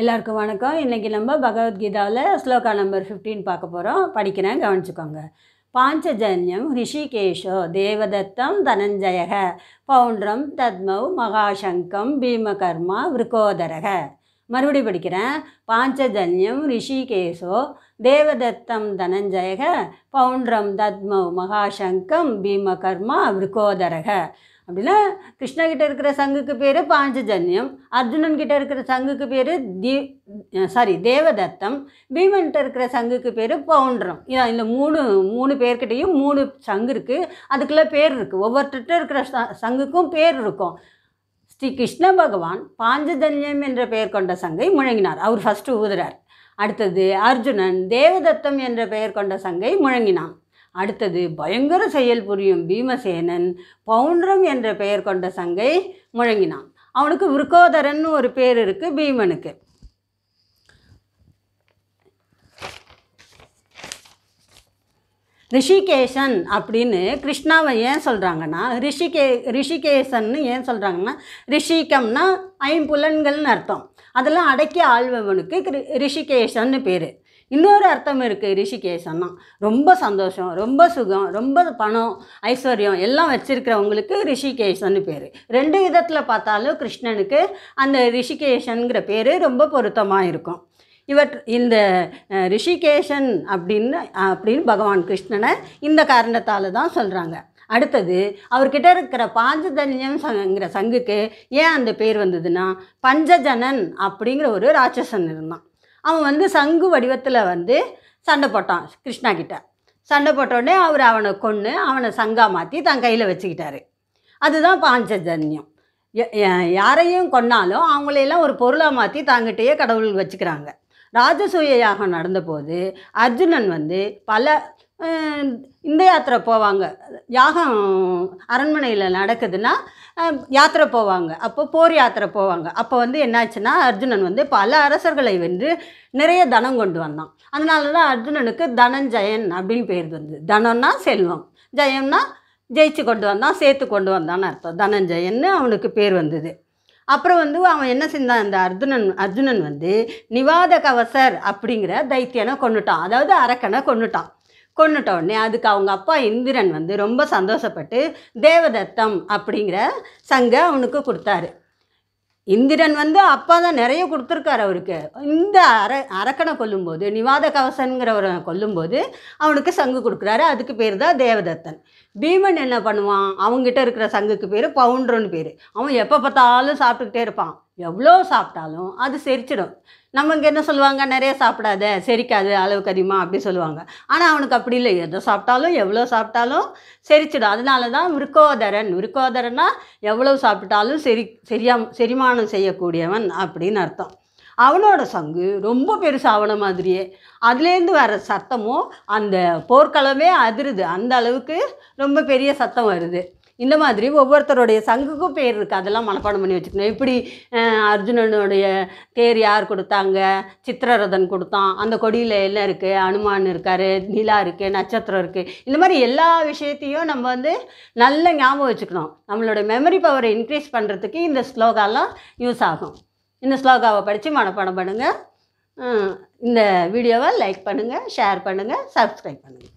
எல்லாருக்கும் வணக்கம் இன்றைக்கி நம்ம பகவத்கீதாவில் ஸ்லோகா நம்பர் ஃபிஃப்டீன் பார்க்க போகிறோம் படிக்கிறேன் கவனிச்சுக்கோங்க பாஞ்சஜன்யம் ரிஷிகேஷோ தேவதத்தம் தனஞ்சயக பௌண்ட்ரம் தத்மௌ மகாசங்கம் பீமகர்மா விருக்கோதரக மறுபடி படிக்கிறேன் பாஞ்சஜன்யம் ரிஷிகேஷோ தேவதத்தம் தனஞ்சயக பௌண்ட்ரம் தத்மௌ மகாசங்கம் பீமகர்மா விருக்கோதரக அப்படின்னா கிருஷ்ணகிட்ட இருக்கிற சங்குக்கு பேர் பாஞ்சஜன்யம் அர்ஜுனன்கிட்ட இருக்கிற சங்குக்கு பேர் தீ சாரி தேவதத்தம் பீமன்கிட்ட இருக்கிற சங்குக்கு பேர் பவுண்டரம் இதான் இந்த மூணு மூணு பேர்கிட்டையும் மூணு சங்கு இருக்குது அதுக்குள்ளே பேர் இருக்குது ஒவ்வொருத்தர்கிட்ட இருக்கிற சங்குக்கும் பேர் இருக்கும் ஸ்ரீ கிருஷ்ண பகவான் பாஞ்சஜன்யம் என்ற பெயர் கொண்ட சங்கை முழங்கினார் அவர் ஃபஸ்ட்டு ஊதுறார் அடுத்தது அர்ஜுனன் தேவதத்தம் என்ற பெயர் கொண்ட சங்கை முழங்கினான் அடுத்தது பயங்கர செயல் புரியும் பீமசேனன் பவுண்டரம் என்ற பெயர் கொண்ட சங்கை முழங்கினான் அவனுக்கு விருக்கோதரன் ஒரு பேர் இருக்குது பீமனுக்கு ரிஷிகேஷன் அப்படின்னு கிருஷ்ணாவை ஏன் சொல்கிறாங்கன்னா ரிஷிகே ரிஷிகேசன்னு ஏன் சொல்கிறாங்கன்னா ரிஷிகம்னா ஐம்புலன்கள்னு அர்த்தம் அதெல்லாம் அடக்கி ஆள்பவனுக்கு ரிஷிகேஷன்னு பேர் இன்னொரு அர்த்தம் இருக்குது ரிஷிகேஷ் ரொம்ப சந்தோஷம் ரொம்ப சுகம் ரொம்ப பணம் ஐஸ்வர்யம் எல்லாம் வச்சுருக்கிறவங்களுக்கு ரிஷிகேஷன் பேர் ரெண்டு விதத்தில் பார்த்தாலும் கிருஷ்ணனுக்கு அந்த ரிஷிகேஷனுங்கிற பேர் ரொம்ப பொருத்தமாக இருக்கும் இவர் இந்த ரிஷிகேஷன் அப்படின்னு அப்படின்னு பகவான் கிருஷ்ணனை இந்த காரணத்தால் தான் சொல்கிறாங்க அடுத்தது அவர்கிட்ட இருக்கிற பாஞ்சதன்யம் சங்கிற சங்குக்கு ஏன் அந்த பேர் வந்ததுன்னா பஞ்சஜனன் அப்படிங்கிற ஒரு ராட்சசன் இருந்தான் அவன் வந்து சங்கு வடிவத்தில் வந்து சண்டை போட்டான் கிருஷ்ணா கிட்ட சண்டை போட்டோடனே அவர் அவனை கொன்று அவனை சங்கா மாற்றி தன் கையில் வச்சுக்கிட்டாரு அதுதான் பாஞ்சஜன்யம் யாரையும் கொன்னாலும் அவங்களையெல்லாம் ஒரு பொருளாக மாற்றி தாங்கிட்டேயே கடவுள் வச்சுக்கிறாங்க ராஜசூய யாகம் நடந்தபோது அர்ஜுனன் வந்து பல இந்த யாத்திரை போவாங்க யாகம் அரண்மனையில் நடக்குதுன்னா யாத்திரை போவாங்க அப்போ போர் யாத்திரை போவாங்க அப்போ வந்து என்னாச்சுன்னா அர்ஜுனன் வந்து பல அரசர்களை வென்று நிறைய தனம் கொண்டு வந்தான் அதனால தான் அர்ஜுனனுக்கு தனஞ்சயன் அப்படின்னு பேர் வந்து தனம்னா செல்வம் ஜெயம்னா ஜெயிச்சு கொண்டு வந்தான் சேர்த்து கொண்டு வந்தான்னு அர்த்தம் தனஞ்சயன்னு அவனுக்கு பேர் வந்தது அப்புறம் வந்து அவன் என்ன செஞ்சான் அந்த அர்ஜுனன் அர்ஜுனன் வந்து நிவாத கவசர் அப்படிங்கிற தைத்தியனை கொண்டுட்டான் அதாவது அரக்கனை கொண்டுட்டான் கொண்டுட்ட உடனே அதுக்கு அவங்க அப்பா இந்திரன் வந்து ரொம்ப சந்தோஷப்பட்டு தேவதத்தம் அப்படிங்கிற சங்க அவனுக்கு கொடுத்தாரு இந்திரன் வந்து அப்பா தான் நிறைய கொடுத்துருக்காரு அவருக்கு இந்த அர அரக்கனை கொல்லும்போது நிவாத கவசங்கிறவரை கொல்லும்போது அவனுக்கு சங்கு கொடுக்குறாரு அதுக்கு பேர் தான் தேவதத்தன் பீமன் என்ன பண்ணுவான் அவங்ககிட்ட இருக்கிற சங்குக்கு பேர் பவுண்டர்னு பேர் அவன் எப்போ பார்த்தாலும் சாப்பிட்டுக்கிட்டே இருப்பான் எவ்வளோ சாப்பிட்டாலும் அது செரிச்சிடும் நமக்கு என்ன சொல்லுவாங்க நிறைய சாப்பிடாத செரிக்காது அளவுக்கு அதிகமாக அப்படி சொல்லுவாங்க ஆனால் அவனுக்கு அப்படி இல்லை எதை சாப்பிட்டாலும் எவ்வளோ சாப்பிட்டாலும் செரிச்சிடும் அதனால தான் விருக்கோதரன் விருக்கோதரனா எவ்வளோ சாப்பிட்டாலும் செரி செரியா செரிமானம் செய்யக்கூடியவன் அப்படின்னு அர்த்தம் அவனோட சங்கு ரொம்ப ஆவண மாதிரியே அதுலேருந்து வர சத்தமும் அந்த போர்க்களமே அதிருது அந்த அளவுக்கு ரொம்ப பெரிய சத்தம் வருது இந்த மாதிரி ஒவ்வொருத்தருடைய சங்குக்கும் பேர் இருக்குது அதெல்லாம் மனப்பாடம் பண்ணி வச்சுக்கணும் இப்படி அர்ஜுனனுடைய தேர் யார் கொடுத்தாங்க சித்திரரதன் கொடுத்தான் அந்த கொடியில் என்ன இருக்குது அனுமான் இருக்கார் நிலா இருக்குது நட்சத்திரம் இருக்குது இந்த மாதிரி எல்லா விஷயத்தையும் நம்ம வந்து நல்ல ஞாபகம் வச்சுக்கணும் நம்மளோட மெமரி பவரை இன்க்ரீஸ் பண்ணுறதுக்கு இந்த ஸ்லோகாலாம் யூஸ் ஆகும் இந்த ஸ்லோகாவை படித்து மனப்பாடம் பண்ணுங்கள் இந்த வீடியோவை லைக் பண்ணுங்கள் ஷேர் பண்ணுங்கள் சப்ஸ்கிரைப் பண்ணுங்கள்